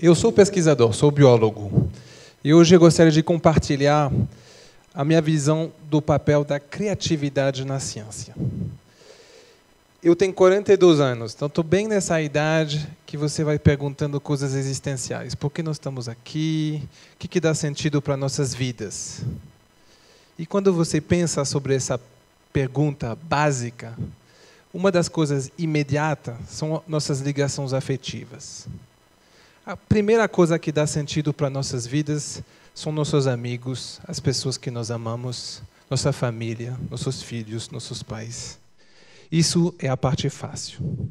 Eu sou pesquisador, sou biólogo. E hoje eu gostaria de compartilhar a minha visão do papel da criatividade na ciência. Eu tenho 42 anos, então estou bem nessa idade que você vai perguntando coisas existenciais. Por que nós estamos aqui? O que, que dá sentido para nossas vidas? E quando você pensa sobre essa pergunta básica, uma das coisas imediatas são nossas ligações afetivas. A primeira coisa que dá sentido para nossas vidas são nossos amigos, as pessoas que nós amamos, nossa família, nossos filhos, nossos pais. Isso é a parte fácil.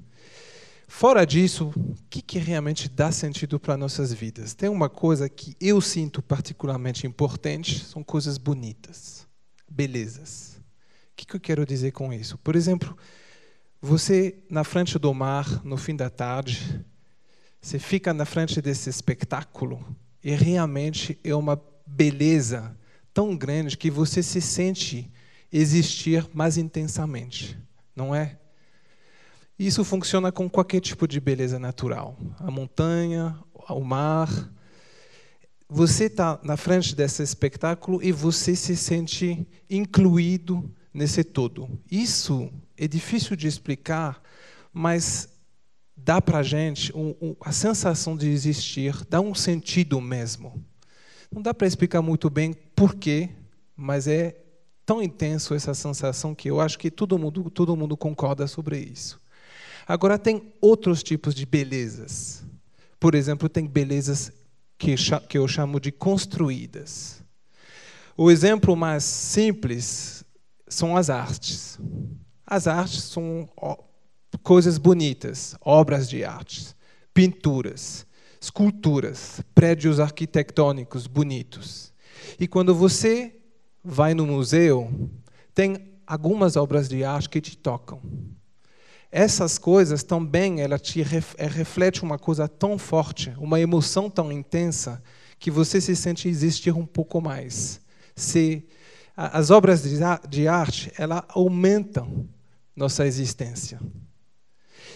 Fora disso, o que, que realmente dá sentido para nossas vidas? Tem uma coisa que eu sinto particularmente importante, são coisas bonitas, belezas. O que, que eu quero dizer com isso? Por exemplo, você na frente do mar, no fim da tarde, você fica na frente desse espetáculo e realmente é uma beleza tão grande que você se sente existir mais intensamente, não é? Isso funciona com qualquer tipo de beleza natural, a montanha, o mar. Você está na frente desse espetáculo e você se sente incluído nesse todo. Isso é difícil de explicar, mas dá para a gente um, um, a sensação de existir, dá um sentido mesmo. Não dá para explicar muito bem porquê, mas é tão intenso essa sensação que eu acho que todo mundo, todo mundo concorda sobre isso. Agora, tem outros tipos de belezas. Por exemplo, tem belezas que, que eu chamo de construídas. O exemplo mais simples são as artes. As artes são coisas bonitas, obras de arte, pinturas, esculturas, prédios arquitetônicos bonitos. E quando você vai no museu, tem algumas obras de arte que te tocam. Essas coisas também, ela te é, reflete uma coisa tão forte, uma emoção tão intensa, que você se sente existir um pouco mais. Se as obras de arte, ela aumentam nossa existência.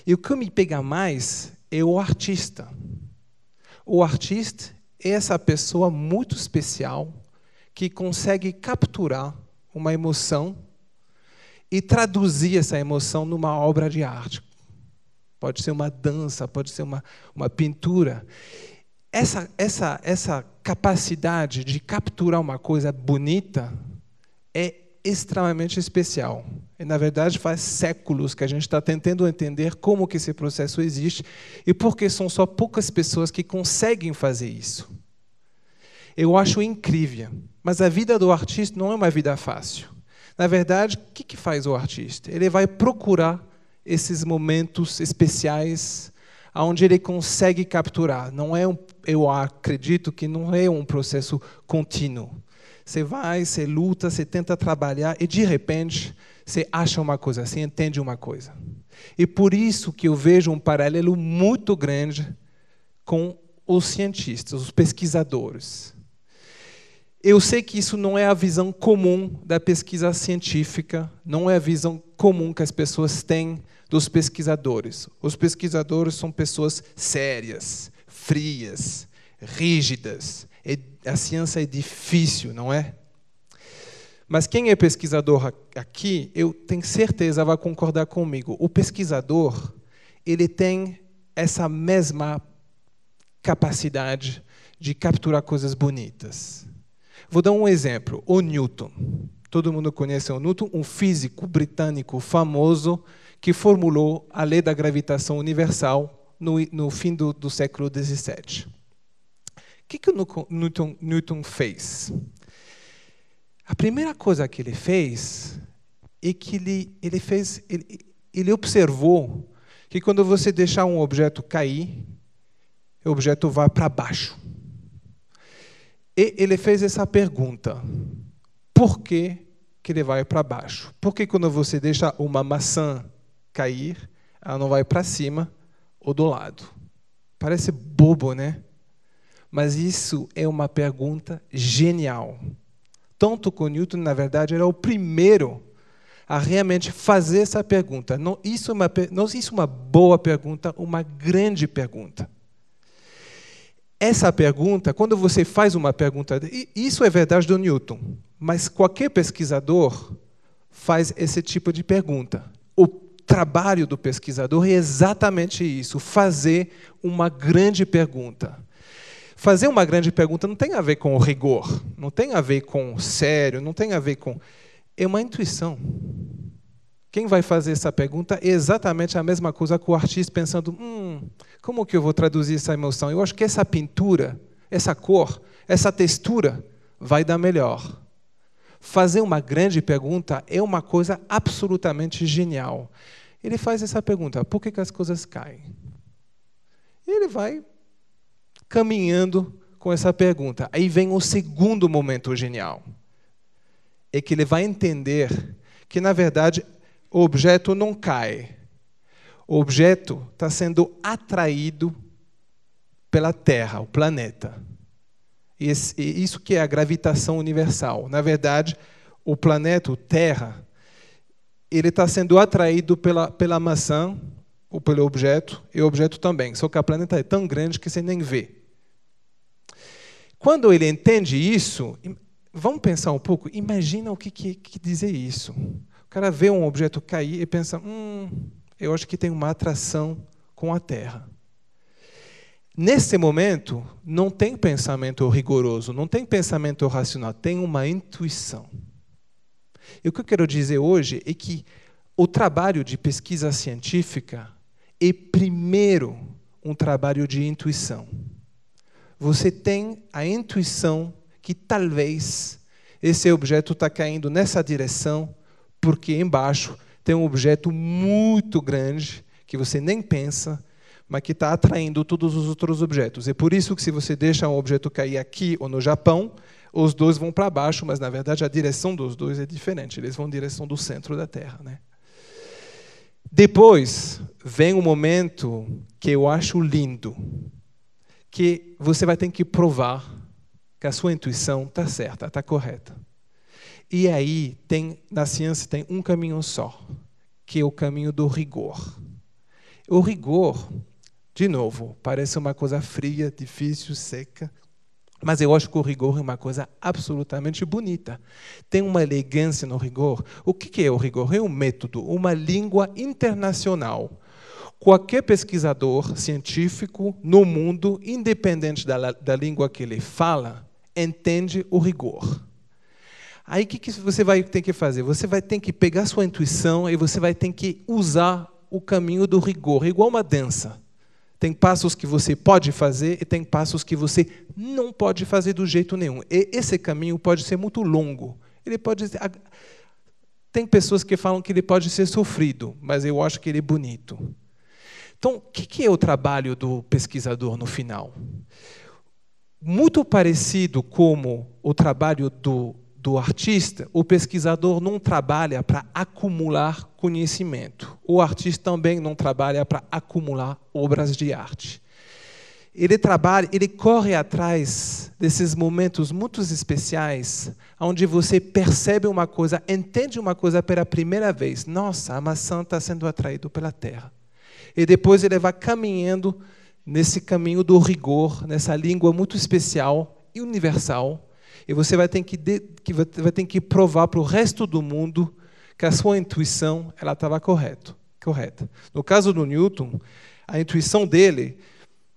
E o que me pega mais é o artista. O artista é essa pessoa muito especial que consegue capturar uma emoção e traduzir essa emoção numa obra de arte. Pode ser uma dança, pode ser uma, uma pintura. Essa, essa, essa capacidade de capturar uma coisa bonita é extremamente especial. E, na verdade, faz séculos que a gente está tentando entender como que esse processo existe e por que são só poucas pessoas que conseguem fazer isso. Eu acho incrível, mas a vida do artista não é uma vida fácil. Na verdade, o que, que faz o artista? Ele vai procurar esses momentos especiais onde ele consegue capturar. Não é um, eu acredito que não é um processo contínuo. Você vai, você luta, você tenta trabalhar e de repente você acha uma coisa, você assim, entende uma coisa. E por isso que eu vejo um paralelo muito grande com os cientistas, os pesquisadores. Eu sei que isso não é a visão comum da pesquisa científica, não é a visão comum que as pessoas têm dos pesquisadores. Os pesquisadores são pessoas sérias, frias, rígidas, é, a ciência é difícil, não é? Mas quem é pesquisador aqui, eu tenho certeza vai concordar comigo. O pesquisador, ele tem essa mesma capacidade de capturar coisas bonitas. Vou dar um exemplo, o Newton. Todo mundo conhece o Newton, um físico britânico famoso que formulou a lei da gravitação universal no, no fim do, do século XVII que, que o Newton, Newton fez? A primeira coisa que ele fez é que ele, ele fez ele, ele observou que quando você deixar um objeto cair, o objeto vai para baixo. E ele fez essa pergunta: por que, que ele vai para baixo? Por que quando você deixa uma maçã cair, ela não vai para cima ou do lado? Parece bobo, né? Mas isso é uma pergunta genial. Tanto que Newton, na verdade, era o primeiro a realmente fazer essa pergunta. Não isso, é uma, não isso é uma boa pergunta, uma grande pergunta. Essa pergunta, quando você faz uma pergunta, isso é verdade do Newton, mas qualquer pesquisador faz esse tipo de pergunta. O trabalho do pesquisador é exatamente isso: fazer uma grande pergunta fazer uma grande pergunta não tem a ver com rigor, não tem a ver com sério, não tem a ver com. É uma intuição. Quem vai fazer essa pergunta é exatamente a mesma coisa que o artista pensando: hum, como que eu vou traduzir essa emoção? Eu acho que essa pintura, essa cor, essa textura vai dar melhor. Fazer uma grande pergunta é uma coisa absolutamente genial. Ele faz essa pergunta: por que, que as coisas caem? E ele vai caminhando com essa pergunta. Aí vem o segundo momento genial. É que ele vai entender que, na verdade, o objeto não cai. O objeto está sendo atraído pela Terra, o planeta. E isso que é a gravitação universal. Na verdade, o planeta, o Terra, ele está sendo atraído pela, pela maçã, ou pelo objeto, e o objeto também. Só que o planeta é tão grande que você nem vê. Quando ele entende isso, vamos pensar um pouco, imagina o que, que, que dizer isso. O cara vê um objeto cair e pensa, hum, eu acho que tem uma atração com a Terra. Nesse momento, não tem pensamento rigoroso, não tem pensamento racional, tem uma intuição. E o que eu quero dizer hoje é que o trabalho de pesquisa científica é primeiro um trabalho de intuição você tem a intuição que talvez esse objeto está caindo nessa direção, porque embaixo tem um objeto muito grande que você nem pensa, mas que está atraindo todos os outros objetos. É por isso que se você deixa um objeto cair aqui ou no Japão, os dois vão para baixo, mas na verdade a direção dos dois é diferente. Eles vão em direção do centro da Terra, né? Depois vem um momento que eu acho lindo que você vai ter que provar que a sua intuição está certa, está correta. E aí tem na ciência tem um caminho só, que é o caminho do rigor. O rigor, de novo, parece uma coisa fria, difícil, seca, mas eu acho que o rigor é uma coisa absolutamente bonita. Tem uma elegância no rigor. O que é o rigor? É um método, uma língua internacional qualquer pesquisador científico no mundo, independente da, da língua que ele fala, entende o rigor. Aí o que, que você vai ter que fazer? Você vai ter que pegar sua intuição e você vai ter que usar o caminho do rigor, igual uma dança. Tem passos que você pode fazer e tem passos que você não pode fazer do jeito nenhum. E esse caminho pode ser muito longo. Ele pode tem pessoas que falam que ele pode ser sofrido, mas eu acho que ele é bonito. Então, o que, que é o trabalho do pesquisador no final? Muito parecido como o trabalho do, do artista, o pesquisador não trabalha para acumular conhecimento. O artista também não trabalha para acumular obras de arte ele trabalha, ele corre atrás desses momentos muito especiais, onde você percebe uma coisa, entende uma coisa pela primeira vez. Nossa, a maçã está sendo atraída pela terra e depois ele vai caminhando nesse caminho do rigor, nessa língua muito especial e universal, e você vai ter que, de, que, vai, ter que provar para o resto do mundo que a sua intuição estava correta. No caso do Newton, a intuição dele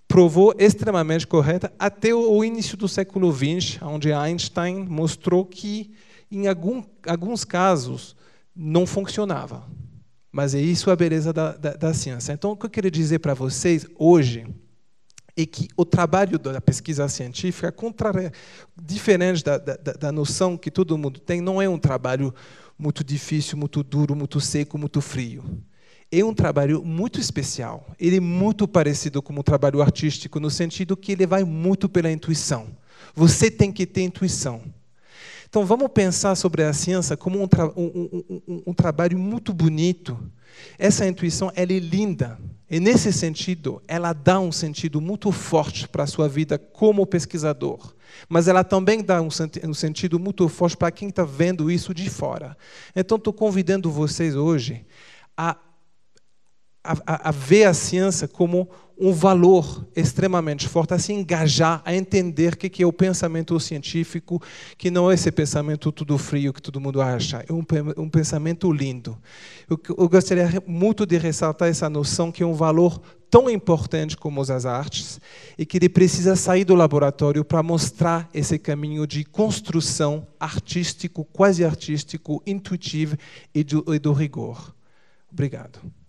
provou extremamente correta até o início do século XX, onde Einstein mostrou que, em algum, alguns casos, não funcionava. Mas é isso a beleza da, da, da ciência. Então, o que eu queria dizer para vocês hoje é que o trabalho da pesquisa científica, é diferente da, da, da noção que todo mundo tem, não é um trabalho muito difícil, muito duro, muito seco, muito frio é um trabalho muito especial. Ele é muito parecido com o um trabalho artístico, no sentido que ele vai muito pela intuição. Você tem que ter intuição. Então vamos pensar sobre a ciência como um, tra um, um, um trabalho muito bonito. Essa intuição ela é linda. E nesse sentido, ela dá um sentido muito forte para a sua vida como pesquisador. Mas ela também dá um, senti um sentido muito forte para quem está vendo isso de fora. Então, estou convidando vocês hoje a a, a, ver a ciência como um valor extremamente forte, a se engajar, a entender o que, que é o pensamento científico, que não é esse pensamento tudo frio que todo mundo acha, é um, um pensamento lindo. Eu, eu gostaria muito de ressaltar essa noção que é um valor tão importante como as artes e que ele precisa sair do laboratório para mostrar esse caminho de construção artístico, quase artístico, intuitivo e do, e do rigor. Obrigado.